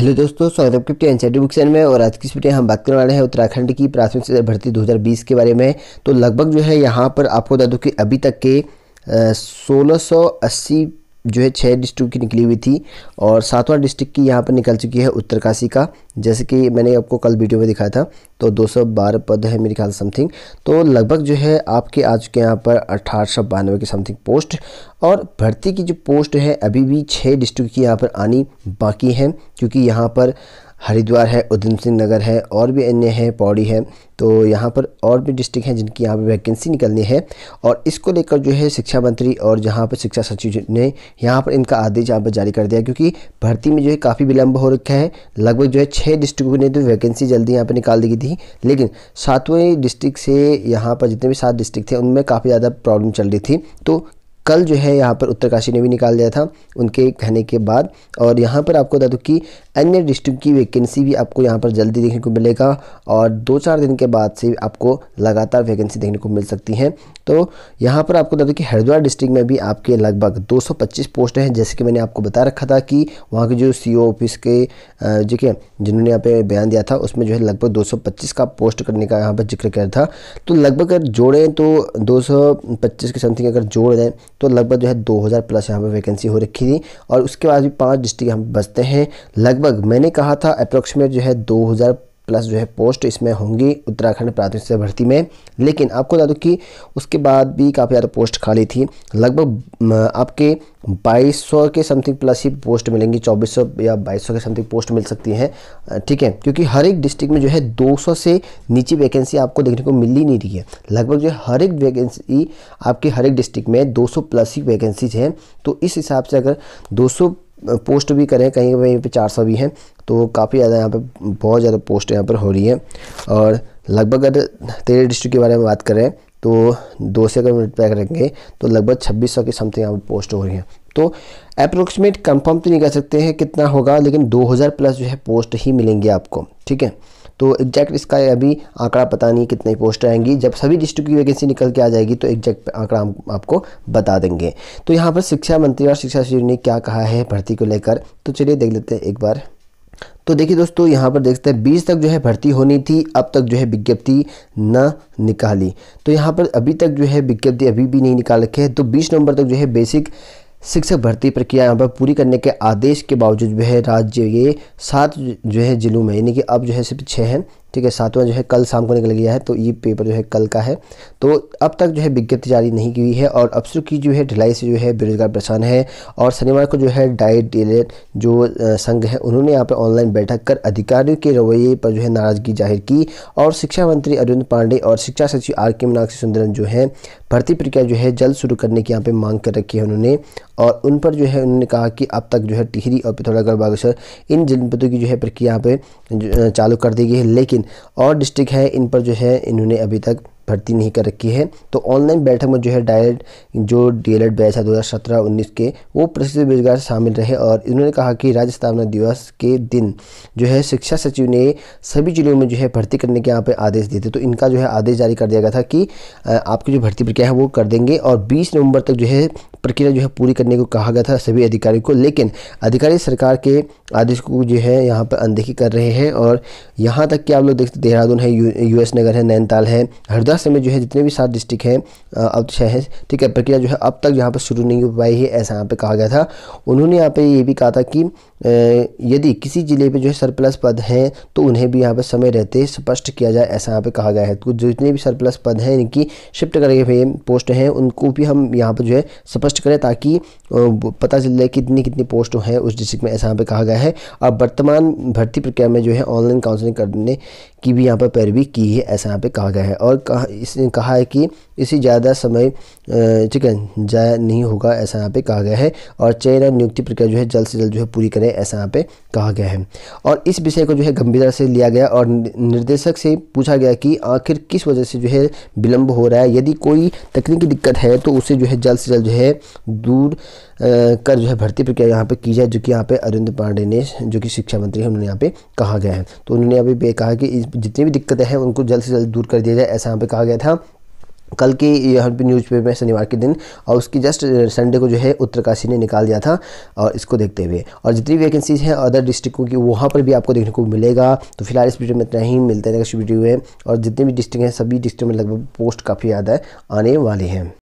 hello दोस्तों स्वागत है एनसीईआरटी बुक चैनल में और आज की इस वीडियो हम बात करने वाले हैं उत्तराखंड की प्राथमिक शिक्षा भर्ती 2020 के बारे में तो लगभग जो है यहाँ पर आपको बता दूँ कि अभी तक के सोलह सौ अस्सी जो है छः डिस्ट्रिक्ट की निकली हुई थी और सातवां डिस्ट्रिक्ट की यहाँ पर निकल चुकी है उत्तरकाशी का जैसे कि मैंने आपको कल वीडियो में दिखाया था तो 212 पद है मेरे ख्याल समथिंग तो लगभग जो है आपके आ चुके हैं यहाँ पर अठारह के समथिंग पोस्ट और भर्ती की जो पोस्ट है अभी भी छः डिस्ट्रिक्ट की यहाँ पर आनी बाकी हैं क्योंकि यहाँ पर हरिद्वार है उधम सिंह नगर है और भी अन्य है पौड़ी है तो यहाँ पर और भी डिस्ट्रिक्ट हैं जिनकी यहाँ पर वैकेंसी निकलनी है और इसको लेकर जो है शिक्षा मंत्री और जहाँ पर शिक्षा सचिव ने यहाँ पर इनका आदेश यहाँ पर जारी कर दिया क्योंकि भर्ती में जो है काफ़ी विलंब हो रखा है लगभग जो है छः डिस्ट्रिक्ट ने तो वैकेंसी जल्दी यहाँ पर निकाल दी थी लेकिन सातवें डिस्ट्रिक्ट से यहाँ पर जितने भी सात डिस्ट्रिक्ट थे उनमें काफ़ी ज़्यादा प्रॉब्लम चल रही थी तो कल जो है यहाँ पर उत्तरकाशी ने भी निकाल दिया था उनके कहने के बाद और यहाँ पर आपको बता दूँ कि अन्य डिस्ट्रिक्ट की वैकेंसी भी आपको यहाँ पर जल्दी देखने को मिलेगा और दो चार दिन के बाद से आपको लगातार वैकेंसी देखने को मिल सकती हैं तो यहाँ पर आपको बता दूँ कि हरिद्वार डिस्ट्रिक्ट में भी आपके लगभग 225 पोस्ट हैं जैसे कि मैंने आपको बता रखा था कि वहाँ के जो सी ऑफिस के जो कि जिन्होंने यहाँ पे बयान दिया था उसमें जो है लगभग दो का पोस्ट करने का यहाँ पर जिक्र किया था तो लगभग अगर जोड़ें तो दो के समथिंग अगर जोड़ दें तो लगभग जो है 2000 प्लस यहाँ पे वैकेंसी हो रखी थी और उसके बाद भी पांच डिस्ट्रिक्ट पर बचते हैं लगभग मैंने कहा था अप्रोक्सीमेट जो है 2000 प्लस जो है पोस्ट इसमें होंगी उत्तराखंड प्राथमिक से भर्ती में लेकिन आपको बता दूँ कि उसके बाद भी काफ़ी ज़्यादा पोस्ट खाली थी लगभग आपके 2200 के समथिंग प्लस ही पोस्ट मिलेंगी 2400 या 2200 के समथिंग पोस्ट मिल सकती हैं ठीक है क्योंकि हर एक डिस्ट्रिक्ट में जो है 200 से नीचे वैकेंसी आपको देखने को मिल ही नहीं रही है लगभग जो है हर एक वैकेंसी आपके हर एक डिस्ट्रिक्ट में 200 प्लस ही वैकेंसीज हैं तो इस हिसाब से अगर 200 पोस्ट भी करें कहीं कहीं पर चार सौ भी हैं तो काफ़ी ज़्यादा यहाँ पर बहुत ज़्यादा पोस्ट यहाँ पर हो रही है और लगभग अगर तेरे डिस्ट्रिक्ट के बारे में बात करें तो दो से अगर मिनट पैक रखेंगे तो लगभग छब्बीस सौ की समथिंग यहाँ पर पोस्ट हो रही है तो अप्रोक्सीमेट कंफर्म तो नहीं कर सकते हैं कितना होगा लेकिन 2000 प्लस जो है पोस्ट ही मिलेंगे आपको ठीक है तो एग्जैक्ट इसका अभी आंकड़ा पता नहीं कितनी पोस्ट आएंगी जब सभी डिस्ट्रिक्ट की वैकेंसी निकल के आ जाएगी तो एग्जैक्ट आंकड़ा हम आपको बता देंगे तो यहाँ पर शिक्षा मंत्री और शिक्षा सचिव ने क्या कहा है भर्ती को लेकर तो चलिए देख लेते हैं एक बार तो देखिए दोस्तों यहाँ पर देखते हैं बीस तक जो है भर्ती होनी थी अब तक जो है विज्ञप्ति न निकाली तो यहाँ पर अभी तक जो है विज्ञप्ति अभी भी नहीं निकाल रखी है तो बीस नवंबर तक जो है बेसिक शिक्षक भर्ती प्रक्रिया यहाँ पर पूरी करने के आदेश के बावजूद जो है राज्य ये सात जो है जिलों में यानी कि अब जो है सिर्फ छः हैं ठीक है सातवां जो है कल शाम को निकल गया है तो ये पेपर जो है कल का है तो अब तक जो है विज्ञप्ति जारी नहीं की हुई है और अफसरों की जो है ढिलाई से जो है बेरोजगार परेशान है और शनिवार को जो है डाइट डीलर जो संघ है उन्होंने यहाँ पर ऑनलाइन बैठक कर अधिकारियों के रवैये पर जो है नाराजगी जाहिर की और शिक्षा मंत्री अरविंद पांडे और शिक्षा सचिव आर के मीनाक्षी सुंदरन जो है भर्ती प्रक्रिया जो है जल्द शुरू करने की यहाँ पर मांग कर रखी है उन्होंने और उन पर जो है उन्होंने कहा कि अब तक जो है टिहरी और पिथौरागढ़ बागेश्वर इन जनपदों की जो है प्रक्रिया यहाँ पर चालू कर दी गई है लेकिन और डिस्ट्रिक्ट हैं इन पर जो है इन्होंने अभी तक भर्ती नहीं कर रखी है तो ऑनलाइन बैठक में जो है डायरेक्ट जो डीएलएड बैच है सत्रह उन्नीस के वो प्रसिद्ध बेरोजगार शामिल रहे और इन्होंने कहा कि राज्य स्थापना दिवस के दिन जो है शिक्षा सचिव ने सभी जिलों में जो है भर्ती करने के यहाँ पर आदेश दिए थे तो इनका जो है आदेश जारी कर दिया गया था कि आपकी जो भर्ती प्रक्रिया है वो कर देंगे और बीस नवंबर तक जो है प्रक्रिया जो है पूरी करने को कहा गया था सभी अधिकारियों को लेकिन अधिकारी सरकार के आदेश को जो है यहाँ पर अनदेखी कर रहे हैं और यहाँ तक कि आप लोग देखते देहरादून है यू, यूएस नगर है नैनीताल है हरदा महाराष्ट्र में जो है जितने भी सात डिस्ट्रिक्ट हैं अब छह तो हैं ठीक है प्रक्रिया जो है अब तक यहाँ पर शुरू नहीं हो पाई है ऐसा यहाँ पर कहा गया था उन्होंने यहाँ पर ये भी कहा था कि यदि किसी जिले पर जो है सरप्लस पद हैं तो उन्हें भी यहाँ पर समय रहते स्पष्ट किया जाए ऐसा यहाँ पर कहा गया है तो जितने भी सरप्लस पद हैं इनकी शिफ्ट करके हुए पोस्ट हैं उनको भी हम यहाँ पर जो है स्पष्ट करें ताकि पता चल जाए कितनी कितनी पोस्ट हैं उस डिस्ट्रिक्ट में ऐसा यहाँ पर कहा गया है अब वर्तमान भर्ती प्रक्रिया में जो है ऑनलाइन काउंसलिंग करने की भी यहाँ पर पैरवी की है ऐसा यहाँ पे कहा गया है और कहा इसने कहा है कि इसी ज़्यादा समय ठीक है जाया नहीं होगा ऐसा यहाँ पे कहा गया है और चयन और नियुक्ति प्रक्रिया जो है जल्द से जल्द जो है पूरी करें ऐसा यहाँ पे कहा गया है और इस विषय को जो है गंभीरता से लिया गया और निर्देशक से पूछा गया कि आखिर किस वजह से जो है विलम्ब हो रहा है यदि कोई तकनीकी दिक्कत है तो उसे जो है जल्द से जल्द जो है दूर कर जो है भर्ती प्रक्रिया यहाँ पर की जाए जो कि यहाँ पर अरविंद पांडे ने जो कि शिक्षा मंत्री है उन्होंने यहाँ पे कहा गया है तो उन्होंने अभी कहा कि जितनी भी दिक्कतें हैं उनको जल्द से जल्द दूर कर दिया जाए ऐसा यहाँ पर कहा गया था कल की यहाँ पे न्यूज़पेपर में शनिवार के दिन और उसकी जस्ट संडे को जो है उत्तरकाशी ने निकाल दिया था और इसको देखते हुए और जितनी वैकेंसीज हैं अदर डिस्ट्रिक्टों की वहाँ पर भी आपको देखने को मिलेगा तो फिलहाल इस वीडियो में इतना ही मिलते हैं नेक्स्ट वीडियो में और जितने भी डिस्ट्रिक्ट हैं सभी डिस्ट्रिक्ट में लगभग पोस्ट काफ़ी ज़्यादा आने वाले हैं